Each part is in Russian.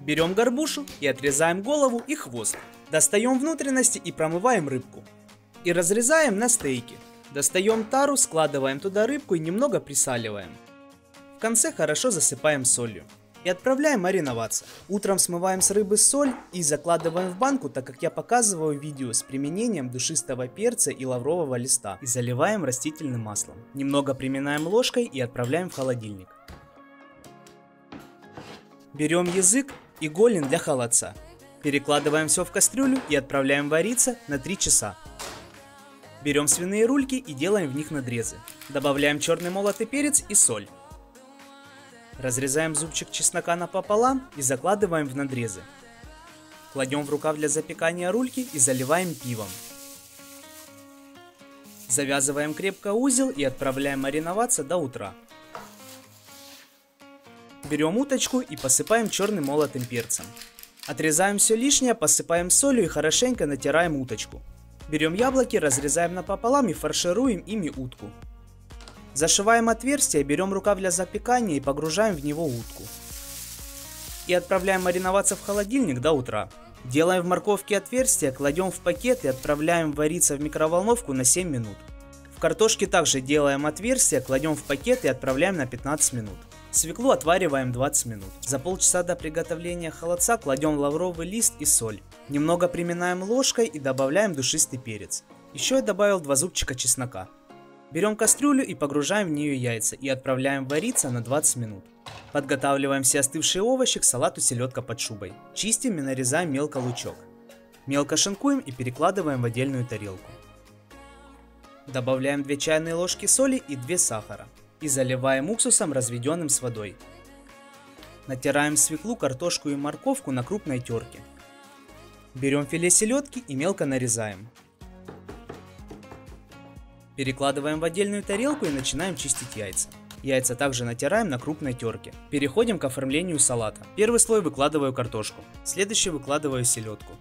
Берем горбушу и отрезаем голову и хвост. Достаем внутренности и промываем рыбку. И разрезаем на стейки. Достаем тару, складываем туда рыбку и немного присаливаем. В конце хорошо засыпаем солью. И отправляем мариноваться. Утром смываем с рыбы соль и закладываем в банку, так как я показываю видео с применением душистого перца и лаврового листа. И заливаем растительным маслом. Немного приминаем ложкой и отправляем в холодильник. Берем язык и голен для холодца. Перекладываем все в кастрюлю и отправляем вариться на 3 часа. Берем свиные рульки и делаем в них надрезы. Добавляем черный молотый перец и соль. Разрезаем зубчик чеснока напополам и закладываем в надрезы. Кладем в рукав для запекания рульки и заливаем пивом. Завязываем крепко узел и отправляем мариноваться до утра. Берем уточку и посыпаем черным молотым перцем. Отрезаем все лишнее, посыпаем солью и хорошенько натираем уточку. Берем яблоки, разрезаем напополам и фаршируем ими утку. Зашиваем отверстие, берем рукав для запекания и погружаем в него утку. И отправляем мариноваться в холодильник до утра. Делаем в морковке отверстие, кладем в пакет и отправляем вариться в микроволновку на 7 минут. В картошке также делаем отверстие, кладем в пакет и отправляем на 15 минут. Свеклу отвариваем 20 минут. За полчаса до приготовления холодца кладем лавровый лист и соль. Немного приминаем ложкой и добавляем душистый перец. Еще я добавил 2 зубчика чеснока. Берем кастрюлю и погружаем в нее яйца и отправляем вариться на 20 минут. Подготавливаем все остывшие овощи к салату селедка под шубой. Чистим и нарезаем мелко лучок. Мелко шинкуем и перекладываем в отдельную тарелку. Добавляем 2 чайные ложки соли и 2 сахара и заливаем уксусом, разведенным с водой. Натираем свеклу, картошку и морковку на крупной терке. Берем филе селедки и мелко нарезаем. Перекладываем в отдельную тарелку и начинаем чистить яйца. Яйца также натираем на крупной терке. Переходим к оформлению салата. Первый слой выкладываю картошку, следующий выкладываю селедку.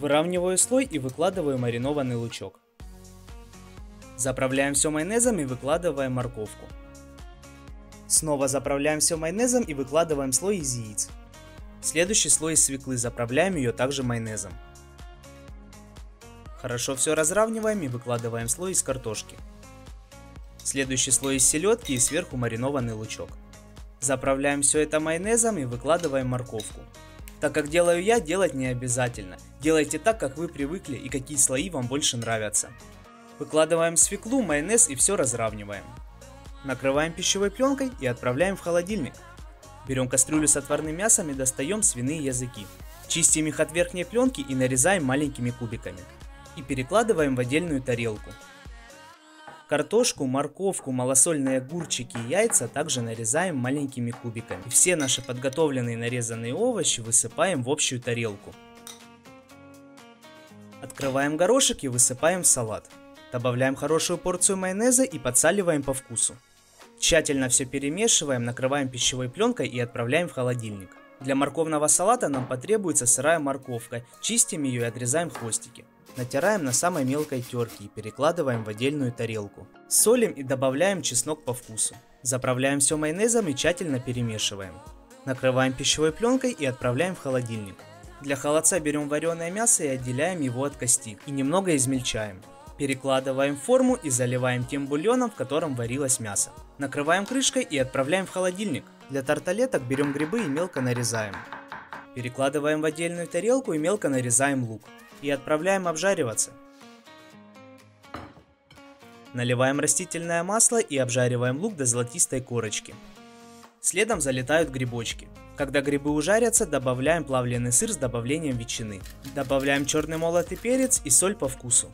Выравниваю слой и выкладываю маринованный лучок. Заправляем все майонезом и выкладываем морковку. Снова заправляем все майонезом и выкладываем слой из яиц. Следующий слой из свеклы заправляем ее также майонезом. Хорошо все разравниваем и выкладываем слой из картошки. Следующий слой из селедки и сверху маринованный лучок. Заправляем все это майонезом и выкладываем морковку. Так как делаю я, делать не обязательно. Делайте так, как вы привыкли и какие слои вам больше нравятся. Выкладываем свеклу, майонез и все разравниваем. Накрываем пищевой пленкой и отправляем в холодильник. Берем кастрюлю с отварным мясом и достаем свиные языки. Чистим их от верхней пленки и нарезаем маленькими кубиками. И перекладываем в отдельную тарелку. Картошку, морковку, малосольные огурчики и яйца также нарезаем маленькими кубиками. все наши подготовленные нарезанные овощи высыпаем в общую тарелку. Открываем горошек и высыпаем в салат. Добавляем хорошую порцию майонеза и подсаливаем по вкусу. Тщательно все перемешиваем, накрываем пищевой пленкой и отправляем в холодильник. Для морковного салата нам потребуется сырая морковка, чистим ее и отрезаем хвостики. Натираем на самой мелкой терке и перекладываем в отдельную тарелку. Солим и добавляем чеснок по вкусу. Заправляем все майонезом и тщательно перемешиваем. Накрываем пищевой пленкой и отправляем в холодильник. Для холодца берем вареное мясо и отделяем его от кости и немного измельчаем. Перекладываем форму и заливаем тем бульоном, в котором варилось мясо. Накрываем крышкой и отправляем в холодильник. Для тарталеток берем грибы и мелко нарезаем. Перекладываем в отдельную тарелку и мелко нарезаем лук. И отправляем обжариваться. Наливаем растительное масло и обжариваем лук до золотистой корочки. Следом залетают грибочки. Когда грибы ужарятся, добавляем плавленый сыр с добавлением ветчины. Добавляем черный молотый перец и соль по вкусу.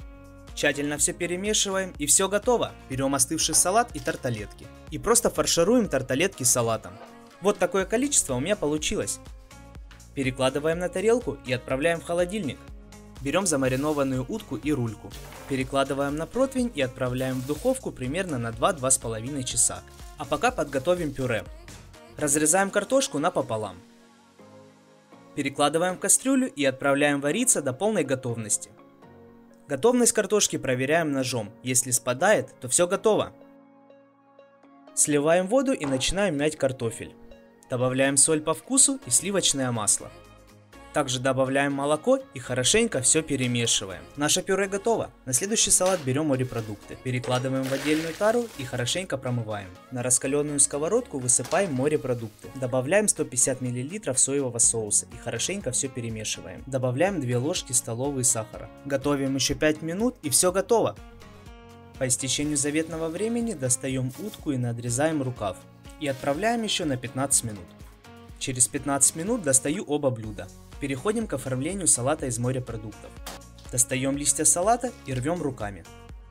Тщательно все перемешиваем и все готово. Берем остывший салат и тарталетки. И просто фаршируем тарталетки салатом. Вот такое количество у меня получилось. Перекладываем на тарелку и отправляем в холодильник. Берем замаринованную утку и рульку. Перекладываем на противень и отправляем в духовку примерно на 2-2,5 часа. А пока подготовим пюре. Разрезаем картошку напополам. Перекладываем в кастрюлю и отправляем вариться до полной готовности. Готовность картошки проверяем ножом. Если спадает, то все готово. Сливаем воду и начинаем мять картофель. Добавляем соль по вкусу и сливочное масло. Также добавляем молоко и хорошенько все перемешиваем. Наше пюре готово. На следующий салат берем морепродукты, перекладываем в отдельную тару и хорошенько промываем. На раскаленную сковородку высыпаем морепродукты. Добавляем 150 мл соевого соуса и хорошенько все перемешиваем. Добавляем 2 ложки столовые сахара. Готовим еще 5 минут и все готово. По истечению заветного времени достаем утку и надрезаем рукав. И отправляем еще на 15 минут. Через 15 минут достаю оба блюда. Переходим к оформлению салата из морепродуктов. Достаем листья салата и рвем руками.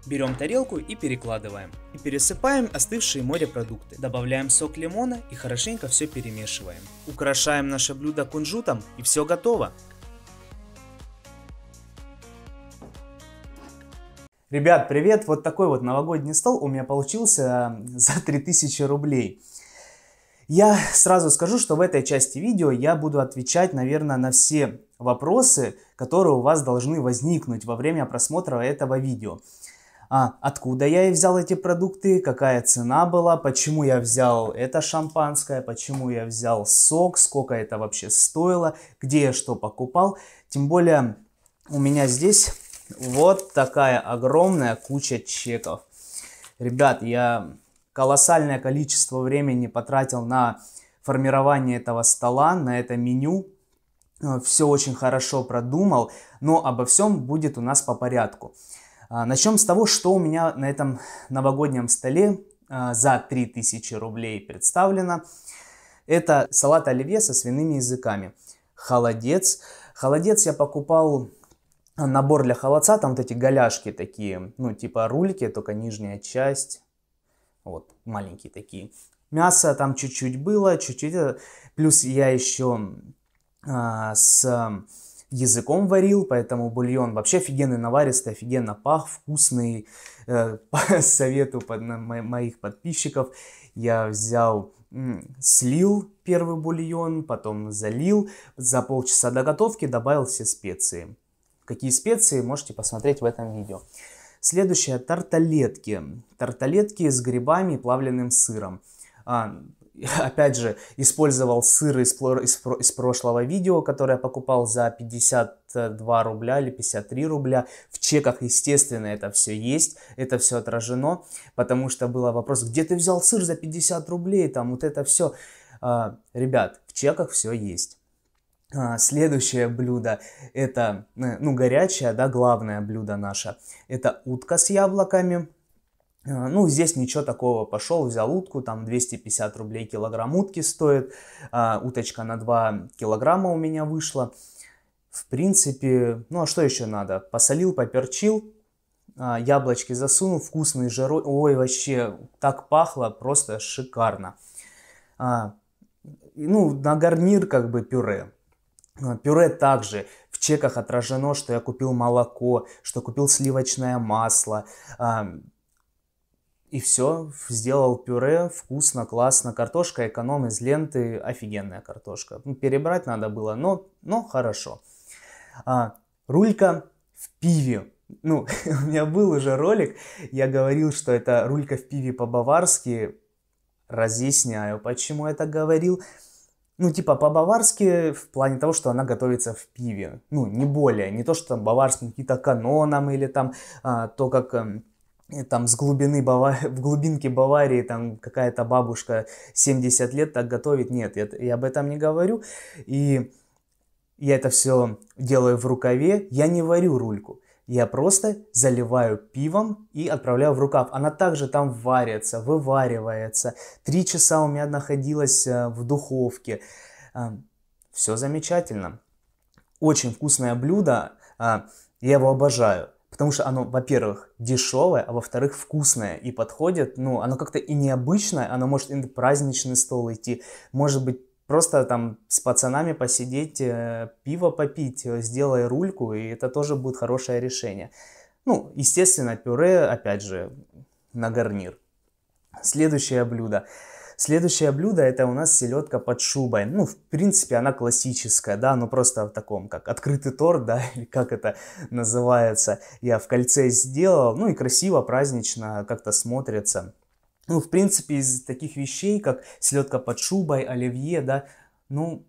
Берем тарелку и перекладываем. И пересыпаем остывшие морепродукты. Добавляем сок лимона и хорошенько все перемешиваем. Украшаем наше блюдо кунжутом и все готово. Ребят, привет! Вот такой вот новогодний стол у меня получился э, за 3000 рублей. Я сразу скажу, что в этой части видео я буду отвечать, наверное, на все вопросы, которые у вас должны возникнуть во время просмотра этого видео. А, откуда я и взял эти продукты, какая цена была, почему я взял это шампанское, почему я взял сок, сколько это вообще стоило, где я что покупал. Тем более у меня здесь вот такая огромная куча чеков. Ребят, я колоссальное количество времени потратил на формирование этого стола, на это меню, э, все очень хорошо продумал, но обо всем будет у нас по порядку. А, Начнем с того, что у меня на этом новогоднем столе э, за 3000 рублей представлено. Это салат оливье со свиными языками. Холодец. Холодец я покупал э, набор для холодца, там вот эти голяшки такие, ну типа рульки, только нижняя часть вот, маленькие такие. Мясо там чуть-чуть было, чуть-чуть. Э, плюс я еще э, а, с языком варил, поэтому бульон вообще офигенный наваристый, офигенно пах, вкусный. Э, по совету под, на, моих подписчиков я взял слил первый бульон, потом залил, за полчаса до готовки добавил все специи. Какие специи, можете посмотреть в этом видео. Следующее – тарталетки. Тарталетки с грибами и плавленным сыром. А, опять же, использовал сыр из, из, из прошлого видео, которое я покупал за 52 рубля или 53 рубля. В чеках, естественно, это все есть, это все отражено, потому что был вопрос, где ты взял сыр за 50 рублей, там вот это все. А, ребят, в чеках все есть. А, следующее блюдо это, э, ну, горячее, да, главное блюдо наше. Это утка с яблоками. А, ну, здесь ничего такого. Пошел, взял утку, там 250 рублей килограмм утки стоит. А, уточка на 2 килограмма у меня вышла. В принципе, ну а что еще надо? Посолил, поперчил, яблочки засунул, вкусный жирой. Ой, вообще, так пахло, просто шикарно. Ну, на гарнир как бы пюре а, пюре также в чеках отражено, что я купил молоко, что купил сливочное масло. А, и все, сделал пюре, вкусно, классно. Картошка эконом из ленты, офигенная картошка. Ну, перебрать надо было, но, но хорошо. А, рулька в пиве. Ну, у меня был уже ролик, я говорил, что это рулька в пиве по-баварски. Разъясняю, почему я так говорил ну, типа, по-баварски в плане того, что она готовится в пиве. Ну, не более. Не то, что там баварским какие-то канонам или там а, то, как эм, там с глубины Бава... в глубинке Баварии там какая-то бабушка 70 лет так готовит. Нет, я, я об этом не говорю. И я это все делаю в рукаве. Я не варю рульку я просто заливаю пивом и отправляю в рукав. Она также там варится, вываривается. Три часа у меня находилась э, в духовке. Э, Все замечательно. Очень вкусное блюдо, э, я его обожаю. Потому что оно, во-первых, дешевое, а во-вторых, вкусное и подходит. Ну, оно как-то и необычное, оно может и на праздничный стол идти, может быть, Просто там с пацанами посидеть, э, пиво попить, э, сделай рульку, и это тоже будет хорошее решение. Ну, естественно, пюре, опять же, на гарнир. Следующее блюдо. Следующее блюдо это у нас селедка под шубой. Ну, в принципе, она классическая, да, но просто в таком, как открытый торт, да, или как это называется, я в кольце сделал. Ну и красиво, празднично как-то смотрится. Ну, в принципе, из таких вещей, как селедка под шубой, оливье, да, ну,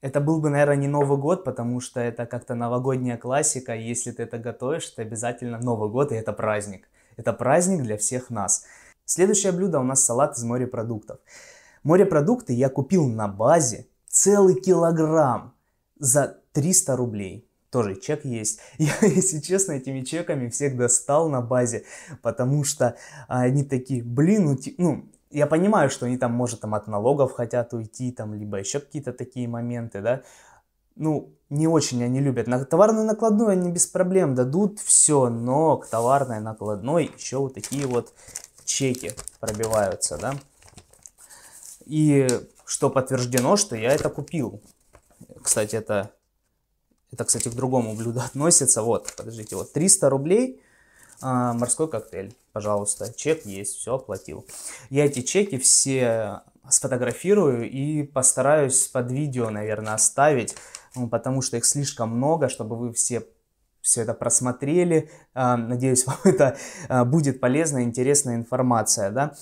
это был бы, наверное, не Новый год, потому что это как-то новогодняя классика. И если ты это готовишь, то обязательно Новый год, и это праздник. Это праздник для всех нас. Следующее блюдо у нас салат из морепродуктов. Морепродукты я купил на базе целый килограмм за 300 рублей тоже чек есть. Я, если честно, этими чеками всех достал на базе, потому что они такие, блин, ну, ну, я понимаю, что они там, может, там от налогов хотят уйти, там, либо еще какие-то такие моменты, да, ну, не очень они любят. На товарную накладную они без проблем дадут все, но к товарной накладной еще вот такие вот чеки пробиваются, да. И что подтверждено, что я это купил. Кстати, это это, кстати, к другому блюду относится. Вот, подождите, вот 300 рублей а, морской коктейль, пожалуйста. Чек есть, все, оплатил. Я эти чеки все сфотографирую и постараюсь под видео, наверное, оставить, ну, потому что их слишком много, чтобы вы все все это просмотрели. А, надеюсь, вам это а, будет полезная, интересная информация, да.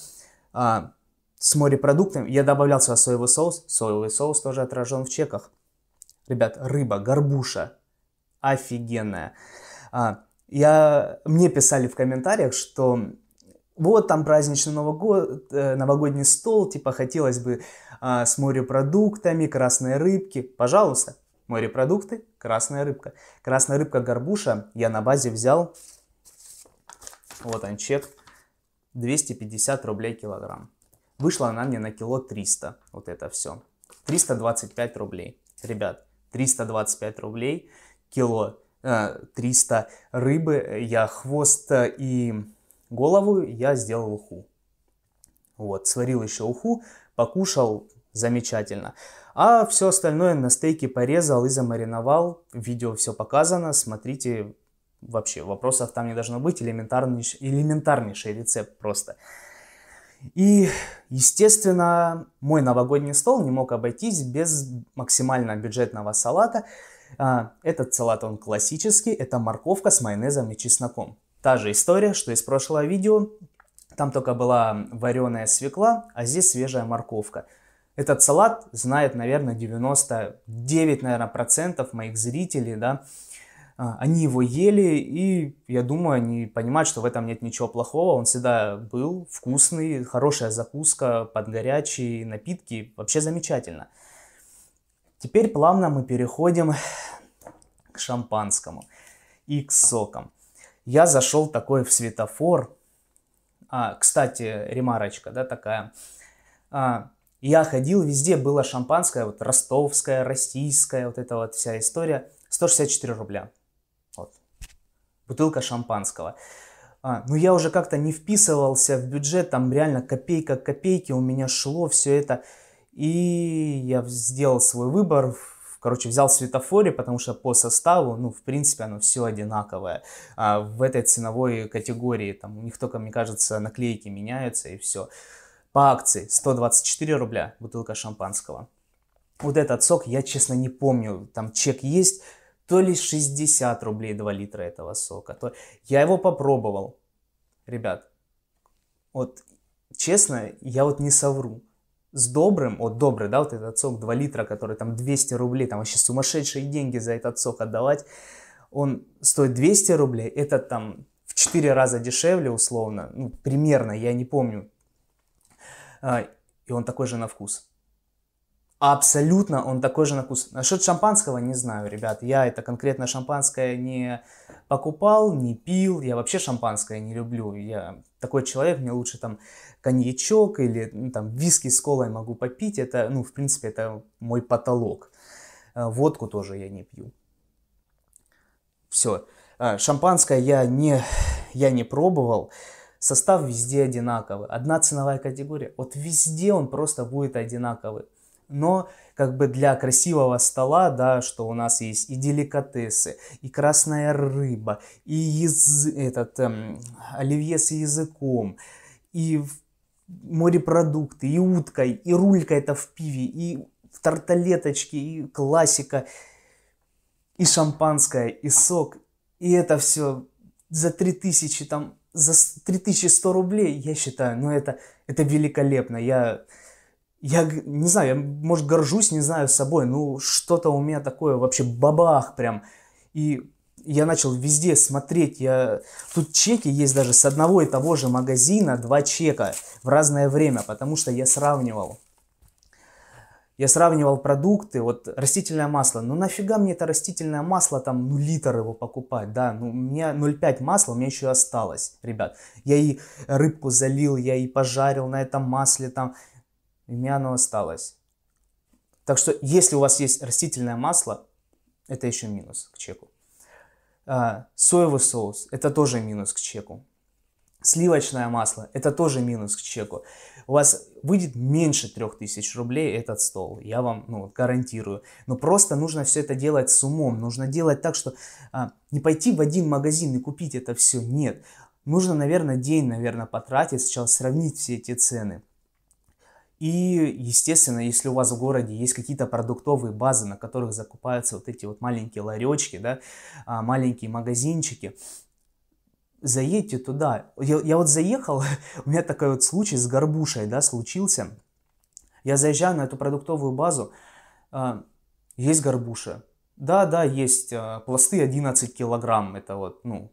А, с морепродуктами я добавлял сюда соевый соус. Соевый соус тоже отражен в чеках. Ребят, рыба, горбуша. Офигенная. А, я, мне писали в комментариях, что вот там праздничный Новый год, э, новогодний стол, типа хотелось бы а, с морепродуктами, красные рыбки. Пожалуйста, морепродукты, красная рыбка. Красная рыбка горбуша я на базе взял, вот он чек, 250 рублей килограмм. Вышла она мне на кило 300, вот это все. 325 рублей. Ребят, 325 рублей кило. 300 э, рыбы, я хвост э, и голову я сделал уху. Вот, сварил еще уху, покушал, замечательно. А все остальное на стейке порезал и замариновал. видео все показано, смотрите. Вообще, вопросов там не должно быть. Элементарнейший, элементарнейший рецепт просто. И, естественно, мой новогодний стол не мог обойтись без максимально бюджетного салата. А, этот салат, он классический, это морковка с майонезом и чесноком. Та же история, что из прошлого видео. Там только была вареная свекла, а здесь свежая морковка. Этот салат знает, наверное, 99, наверное, процентов моих зрителей, да, а, они его ели, и я думаю, они понимают, что в этом нет ничего плохого. Он всегда был вкусный, хорошая закуска под горячие напитки, вообще замечательно. Теперь плавно мы переходим к шампанскому и к сокам. Я зашел такой в светофор. А, кстати, ремарочка, да, такая. А, я ходил, везде было шампанское, вот ростовское, российское, вот эта вот вся история. 164 рубля бутылка шампанского. А, ну я уже как-то не вписывался в бюджет, там реально копейка копейки у меня шло все это. И я сделал свой выбор, короче, взял светофоре, потому что по составу, ну, в принципе, оно все одинаковое. А в этой ценовой категории, там, у них только, мне кажется, наклейки меняются и все. По акции 124 рубля бутылка шампанского. Вот этот сок я, честно, не помню. Там чек есть, то ли 60 рублей 2 литра этого сока. То... Я его попробовал, ребят. Вот честно, я вот не совру. С добрым, вот добрый, да, вот этот сок 2 литра, который там 200 рублей, там вообще сумасшедшие деньги за этот сок отдавать, он стоит 200 рублей, этот там в 4 раза дешевле условно, ну, примерно, я не помню. А, и он такой же на вкус. Абсолютно он такой же на вкус. Насчет шампанского не знаю, ребят. Я это конкретно шампанское не покупал, не пил. Я вообще шампанское не люблю. Я такой человек, мне лучше там коньячок или ну, там виски с колой могу попить. Это, ну, в принципе, это мой потолок. Э, водку тоже я не пью. Все. Э, шампанское я не, я не пробовал. Состав везде одинаковый. Одна ценовая категория. Вот везде он просто будет одинаковый но как бы для красивого стола, да, что у нас есть и деликатесы, и красная рыба, и яз... этот эм, оливье с языком, и морепродукты, и утка, и рулька это в пиве, и в тарталеточке, и классика, и шампанское, и сок, и это все за 3000 там за 3100 рублей, я считаю, ну это, это великолепно. Я я не знаю, я, может, горжусь, не знаю, собой, ну, что-то у меня такое вообще бабах прям. И я начал везде смотреть, я... тут чеки есть даже с одного и того же магазина, два чека в разное время, потому что я сравнивал. Я сравнивал продукты, вот растительное масло, ну нафига мне это растительное масло, там, ну литр его покупать, да, ну у меня 0,5 масла, у меня еще осталось, ребят. Я и рыбку залил, я и пожарил на этом масле, там, и оно осталось. Так что, если у вас есть растительное масло, это еще минус к чеку. А, соевый соус – это тоже минус к чеку. Сливочное масло – это тоже минус к чеку. У вас выйдет меньше 3000 рублей этот стол, я вам ну, гарантирую. Но просто нужно все это делать с умом. Нужно делать так, что а, не пойти в один магазин и купить это все. Нет. Нужно, наверное, день, наверное, потратить, сначала сравнить все эти цены – и, естественно, если у вас в городе есть какие-то продуктовые базы, на которых закупаются вот эти вот маленькие ларечки, да, а, маленькие магазинчики, заедьте туда. Я, я вот заехал, у меня такой вот случай с горбушей, да, случился. Я заезжаю на эту продуктовую базу, а, есть горбуша. Да, да, есть а, пласты 11 килограмм, это вот, ну,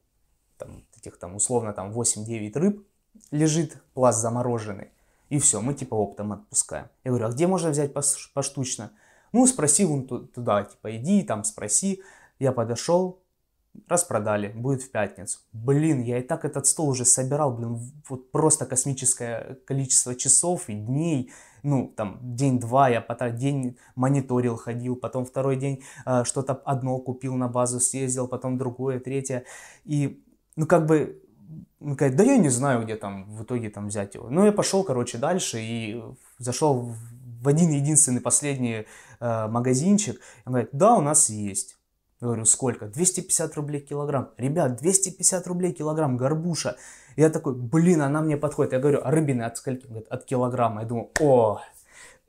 там, этих там условно там 8-9 рыб лежит пласт замороженный и все, мы типа оптом отпускаем. Я говорю, а где можно взять поштучно? Ну, спроси вон туда, типа, иди там, спроси. Я подошел, распродали, будет в пятницу. Блин, я и так этот стол уже собирал, блин, вот просто космическое количество часов и дней. Ну, там, день-два я потом день мониторил, ходил, потом второй день э, что-то одно купил на базу, съездил, потом другое, третье. И, ну, как бы он говорит, да я не знаю, где там в итоге там взять его. Ну, я пошел, короче, дальше и зашел в один единственный последний э, магазинчик. Он говорит, да, у нас есть. Я говорю, сколько? 250 рублей килограмм. Ребят, 250 рублей килограмм горбуша. Я такой, блин, она мне подходит. Я говорю, а рыбины от скольки? Он говорит, от килограмма. Я думаю, о,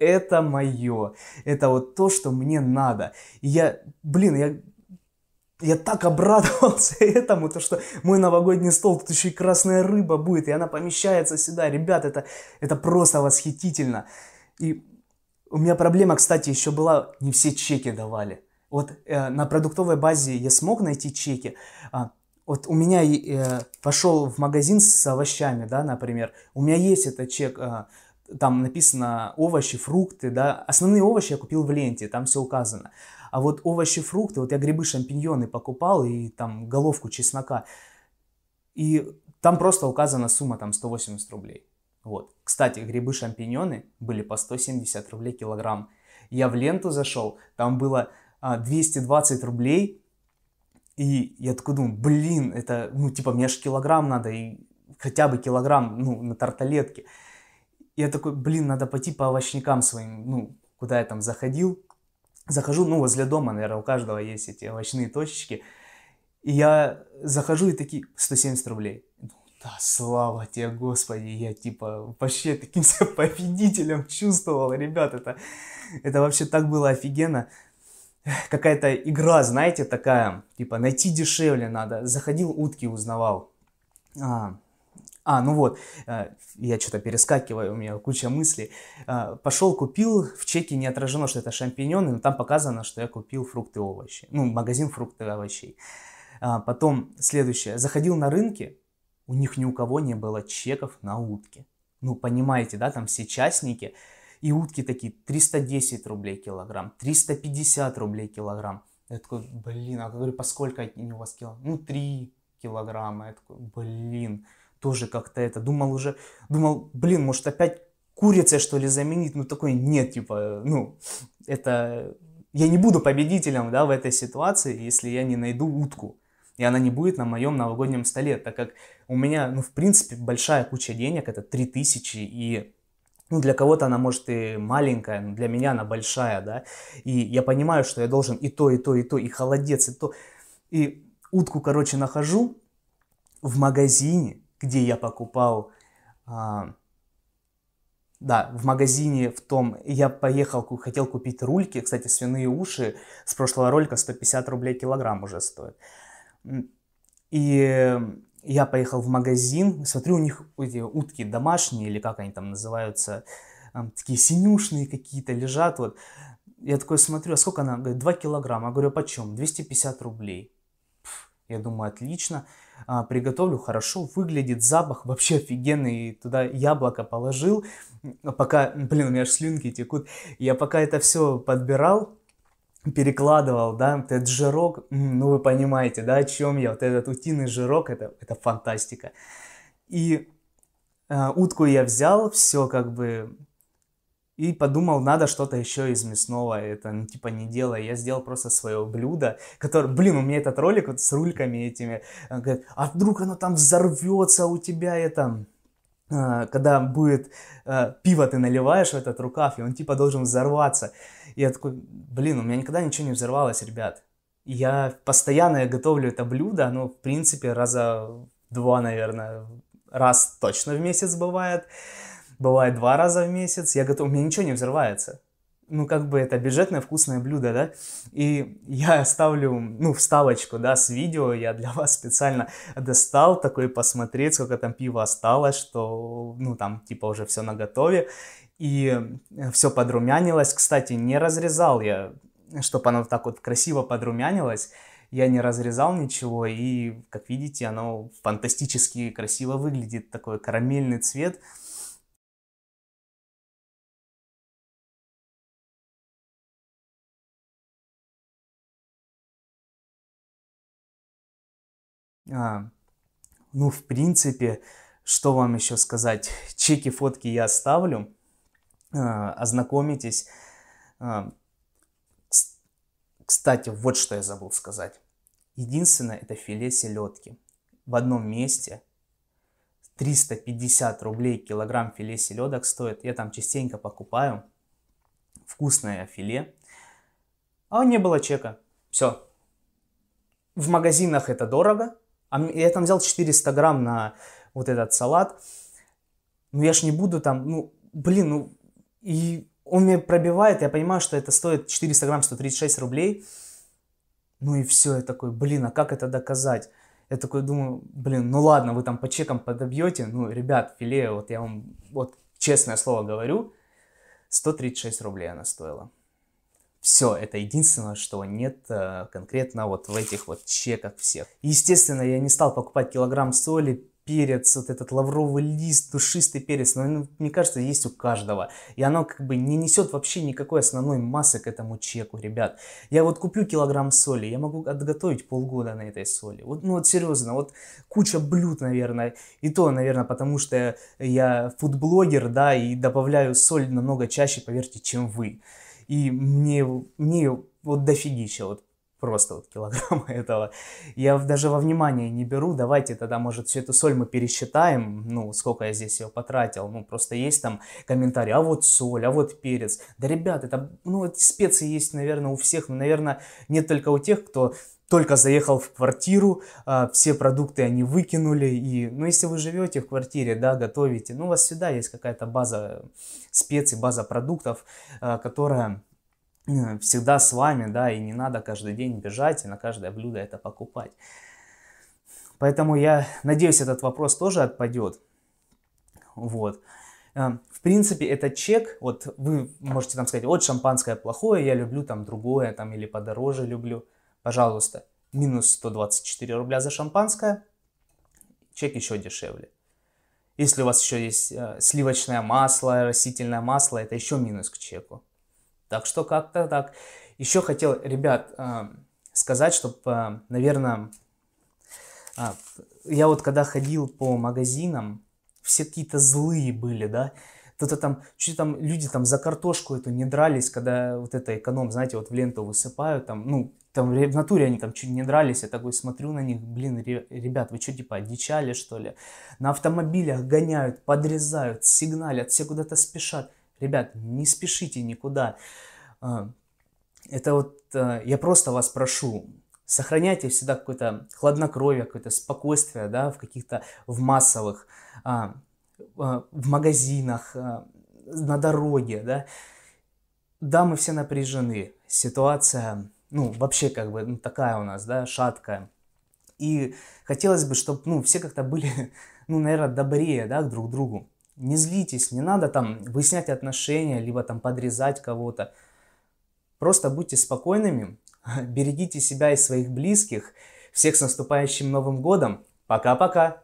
это мое. Это вот то, что мне надо. И я, блин, я я так обрадовался этому, то что мой новогодний стол, тут еще и красная рыба будет, и она помещается сюда. Ребят, это, это просто восхитительно. И у меня проблема, кстати, еще была, не все чеки давали. Вот э, на продуктовой базе я смог найти чеки. А, вот у меня э, пошел в магазин с овощами, да, например. У меня есть этот чек, э, там написано овощи, фрукты, да. Основные овощи я купил в ленте, там все указано. А вот овощи, фрукты, вот я грибы, шампиньоны покупал и там головку чеснока. И там просто указана сумма там 180 рублей. Вот. Кстати, грибы, шампиньоны были по 170 рублей килограмм. Я в ленту зашел, там было а, 220 рублей. И я такой думаю, блин, это, ну, типа, мне аж килограмм надо, и хотя бы килограмм, ну, на тарталетке. Я такой, блин, надо пойти по овощникам своим, ну, куда я там заходил, захожу, ну, возле дома, наверное, у каждого есть эти овощные точечки. И я захожу и такие, 170 рублей. Да, слава тебе, Господи, я типа вообще таким себя победителем чувствовал, ребят, это, это вообще так было офигенно. Какая-то игра, знаете, такая, типа найти дешевле надо. Заходил, утки узнавал. А, а, ну вот, э, я что-то перескакиваю, у меня куча мыслей. Э, Пошел, купил, в чеке не отражено, что это шампиньоны, но там показано, что я купил фрукты и овощи. Ну, магазин фруктов и овощей. А потом следующее. Заходил на рынки, у них ни у кого не было чеков на утки. Ну, понимаете, да, там все частники, и утки такие 310 рублей килограмм, 350 рублей килограмм. Я такой, блин, а говорю, по сколько они у вас килограмм? Ну, 3 килограмма. Я такой, блин тоже как-то это, думал уже, думал, блин, может опять курицей что ли заменить, ну такой нет, типа, ну, это, я не буду победителем, да, в этой ситуации, если я не найду утку, и она не будет на моем новогоднем столе, так как у меня, ну, в принципе, большая куча денег, это 3000, и ну, для кого-то она может и маленькая, но для меня она большая, да, и я понимаю, что я должен и то, и то, и то, и холодец, и то, и утку, короче, нахожу в магазине, где я покупал... А, да, в магазине в том я поехал, хотел купить рульки, кстати, свиные уши с прошлого ролика 150 рублей килограмм уже стоит. И я поехал в магазин, смотрю, у них эти утки домашние, или как они там называются, такие синюшные какие-то лежат, вот. Я такой смотрю, а сколько она? Говорит, 2 килограмма. Я говорю, а почем? 250 рублей. Пфф, я думаю, отлично. А, приготовлю, хорошо выглядит, запах вообще офигенный, и туда яблоко положил, пока, блин, у меня аж слюнки текут, я пока это все подбирал, перекладывал, да, этот жирок, ну вы понимаете, да, о чем я, вот этот утиный жирок, это, это фантастика. И э, утку я взял, все как бы и подумал, надо что-то еще из мясного, это ну, типа не дело. Я сделал просто свое блюдо, которое, блин, у меня этот ролик вот с рульками этими, говорит, а вдруг оно там взорвется у тебя это, а, когда будет а, пиво ты наливаешь в этот рукав, и он типа должен взорваться. И я такой, блин, у меня никогда ничего не взорвалось, ребят. Я постоянно готовлю это блюдо, оно в принципе раза два, наверное, раз точно в месяц бывает бывает два раза в месяц, я готов, у меня ничего не взрывается. Ну, как бы это бюджетное вкусное блюдо, да? И я ставлю, ну, вставочку, да, с видео, я для вас специально достал такой посмотреть, сколько там пива осталось, что, ну, там, типа, уже все на готове. И э, все подрумянилось. Кстати, не разрезал я, чтобы оно так вот красиво подрумянилось я не разрезал ничего, и, как видите, оно фантастически красиво выглядит, такой карамельный цвет – А, ну, в принципе, что вам еще сказать? Чеки, фотки я оставлю. А, ознакомитесь. А, кстати, вот что я забыл сказать. Единственное, это филе селедки. В одном месте 350 рублей килограмм филе селедок стоит. Я там частенько покупаю. Вкусное филе. А не было чека. Все. В магазинах это дорого, а я там взял 400 грамм на вот этот салат. Ну я ж не буду там, ну, блин, ну, и он мне пробивает, я понимаю, что это стоит 400 грамм 136 рублей. Ну и все, я такой, блин, а как это доказать? Я такой думаю, блин, ну ладно, вы там по чекам подобьете, ну, ребят, филе, вот я вам, вот честное слово говорю, 136 рублей она стоила. Все, это единственное, что нет э, конкретно вот в этих вот чеках всех. Естественно, я не стал покупать килограмм соли, перец, вот этот лавровый лист, душистый перец, но ну, мне кажется, есть у каждого. И оно как бы не несет вообще никакой основной массы к этому чеку, ребят. Я вот куплю килограмм соли, я могу отготовить полгода на этой соли. Вот, ну вот серьезно, вот куча блюд, наверное. И то, наверное, потому что я фудблогер, да, и добавляю соль намного чаще, поверьте, чем вы и мне, мне вот дофигища, вот просто вот килограмма этого. Я даже во внимание не беру, давайте тогда, может, всю эту соль мы пересчитаем, ну, сколько я здесь ее потратил, ну, просто есть там комментарий а вот соль, а вот перец. Да, ребят, это, ну, эти специи есть, наверное, у всех, ну, наверное, не только у тех, кто только заехал в квартиру, а, все продукты они выкинули. И, ну, если вы живете в квартире, да, готовите, ну, у вас всегда есть какая-то база специй, база продуктов, а, которая э, всегда с вами, да, и не надо каждый день бежать и на каждое блюдо это покупать. Поэтому я надеюсь, этот вопрос тоже отпадет. Вот. Э, в принципе, этот чек, вот вы можете там сказать, вот шампанское плохое, я люблю там другое, там или подороже люблю. Пожалуйста, минус 124 рубля за шампанское, чек еще дешевле. Если у вас еще есть э, сливочное масло, растительное масло, это еще минус к чеку. Так что как-то так. Еще хотел, ребят, э, сказать, чтобы, э, наверное, э, я вот когда ходил по магазинам, все какие-то злые были, да, кто-то там, чуть там люди там за картошку эту не дрались, когда вот это эконом, знаете, вот в ленту высыпают, там, ну, там в натуре они там чуть не дрались, я такой смотрю на них, блин, ребят, вы что, типа, одичали, что ли? На автомобилях гоняют, подрезают, сигналят, все куда-то спешат. Ребят, не спешите никуда. А, это вот, а, я просто вас прошу, сохраняйте всегда какое-то хладнокровие, какое-то спокойствие, да, в каких-то, в массовых, а, в магазинах, на дороге, да. Да, мы все напряжены, ситуация ну, вообще как бы ну, такая у нас, да, шаткая. И хотелось бы, чтобы, ну, все как-то были, ну, наверное, добрее, да, друг к другу. Не злитесь, не надо там выяснять отношения, либо там подрезать кого-то. Просто будьте спокойными, берегите себя и своих близких. Всех с наступающим Новым Годом. Пока-пока!